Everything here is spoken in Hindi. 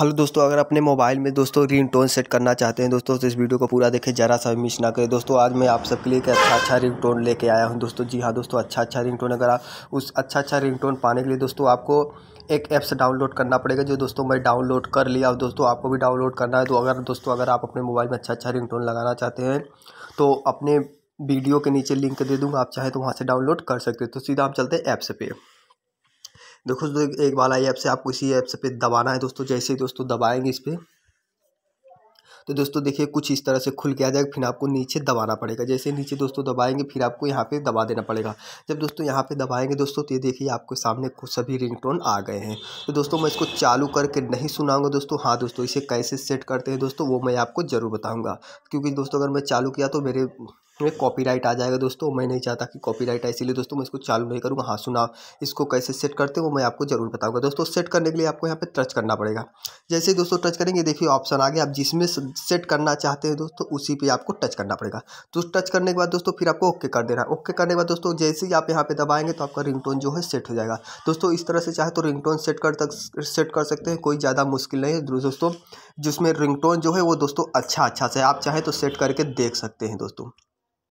हेलो दोस्तों अगर अपने मोबाइल में दोस्तों रिंग टोन सेट करना चाहते हैं दोस्तों तो इस वीडियो को पूरा देखें ज़रा सा मिस ना करें दोस्तों आज मैं आप सबके लिए एक अच्छा अच्छा रिंग टोन लेके आया हूं दोस्तों जी हाँ दोस्तों अच्छा अच्छा रिंग टोन अगर आप उस अच्छा अच्छा रिंग टोन पाने के लिए दोस्तों आपको एक ऐप्स डाउनलोड करना पड़ेगा जो दोस्तों मैं डाउनलोड कर लिया और दोस्तों आपको भी डाउनलोड करना है तो अगर दोस्तों अगर आप अपने मोबाइल में अच्छा अच्छा रिंग टोन लगाना चाहते हैं तो अपने वीडियो के नीचे लिंक दे दूँगा आप चाहे तो वहाँ से डाउनलोड कर सकते हो तो सीधा आप चलते हैं ऐप्स पर देखो दोस्तों एक वाला ऐप से आपको इसी ऐप से पे दबाना है दोस्तों जैसे ही दोस्तों दबाएंगे इस पर तो दोस्तों देखिए कुछ इस तरह से खुल के आ जाएगा फिर आपको नीचे दबाना पड़ेगा जैसे नीचे दोस्तों दबाएंगे फिर आपको यहाँ पे दबा देना पड़ेगा जब दोस्तों यहाँ पे दबाएंगे दोस्तों तो ये देखिए आपके सामने कुछ सभी रिंगटोन आ गए हैं तो दोस्तों मैं इसको चालू करके नहीं सुनाऊंगा दोस्तों हाँ दोस्तों इसे कैसे सेट करते हैं दोस्तों वो मैं आपको ज़रूर बताऊँगा क्योंकि दोस्तों अगर मैं चालू किया तो मेरे तो कॉपी कॉपीराइट आ जाएगा दोस्तों मैं नहीं चाहता कि कॉपीराइट आए इसलिए दोस्तों मैं इसको चालू नहीं करूँगा हाँ सुना इसको कैसे सेट करते हैं वो मैं आपको जरूर बताऊँगा दोस्तों सेट करने के लिए आपको यहाँ पे टच करना पड़ेगा जैसे ही दोस्तों टच करेंगे देखिए ऑप्शन आ गया आप जिसमें सेट करना चाहते हैं दोस्तों उसी पर आपको टच करना पड़ेगा तो टच करने के बाद दोस्तों फिर आपको ओके कर देना ओके करने के बाद दोस्तों जैसे ही आप यहाँ पर दबाएंगे तो आपका रिंग जो है सेट हो जाएगा दोस्तों इस तरह से चाहे तो टोन सेट कर तक सेट कर सकते हैं कोई ज़्यादा मुश्किल नहीं है दोस्तों जिसमें रिंग जो है वो दोस्तों अच्छा अच्छा से आप चाहें तो सेट करके देख सकते हैं दोस्तों